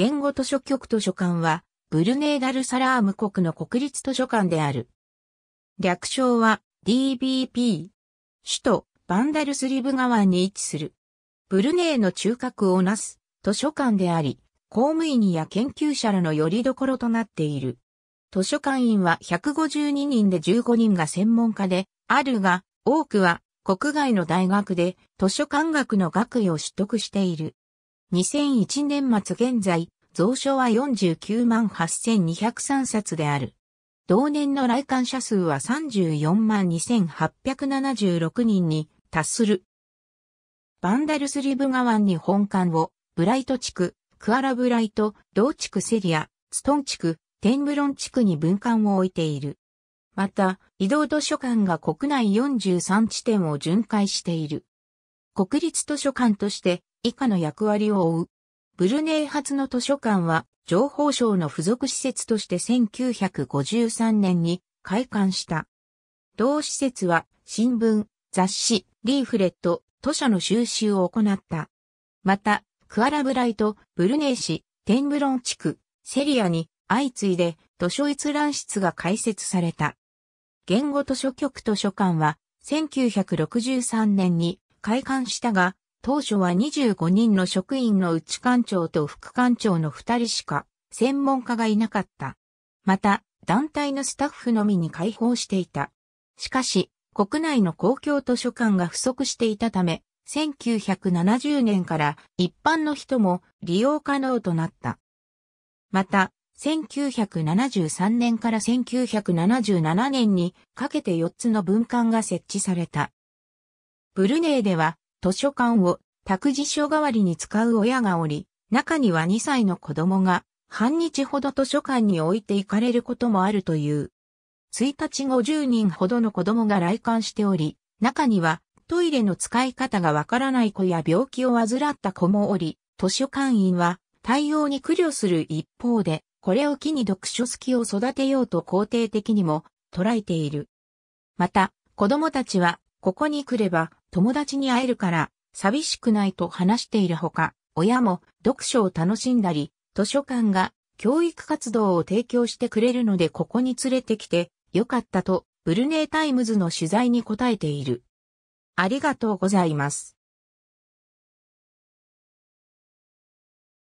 言語図書局図書館は、ブルネーダルサラーム国の国立図書館である。略称は DBP。首都バンダルスリブ川に位置する。ブルネーの中核をなす図書館であり、公務員や研究者らの拠り所となっている。図書館員は152人で15人が専門家であるが、多くは国外の大学で図書館学の学位を取得している。2001年末現在、蔵書は49万8203冊である。同年の来館者数は34万2876人に達する。バンダルスリブ川に本館を、ブライト地区、クアラブライト、同地区セリア、ストン地区、テンブロン地区に分館を置いている。また、移動図書館が国内43地点を巡回している。国立図書館として以下の役割を負う。ブルネイ発の図書館は、情報省の付属施設として1953年に開館した。同施設は、新聞、雑誌、リーフレット、図書の収集を行った。また、クアラブライト、ブルネイ市、テンブロン地区、セリアに相次いで図書閲覧室が開設された。言語図書局図書館は1963年に開館したが、当初は25人の職員の内官庁と副官庁の2人しか専門家がいなかった。また、団体のスタッフのみに開放していた。しかし、国内の公共図書館が不足していたため、1970年から一般の人も利用可能となった。また、1973年から1977年にかけて4つの文館が設置された。ブルネーでは図書館を託児所代わりに使う親がおり、中には2歳の子供が半日ほど図書館に置いて行かれることもあるという。1日50人ほどの子供が来館しており、中にはトイレの使い方がわからない子や病気を患った子もおり、図書館員は対応に苦慮する一方で、これを機に読書好きを育てようと肯定的にも捉えている。また、子供たちはここに来れば友達に会えるから寂しくないと話しているほか、親も読書を楽しんだり、図書館が教育活動を提供してくれるのでここに連れてきてよかったとブルネイタイムズの取材に答えている。ありがとうございます。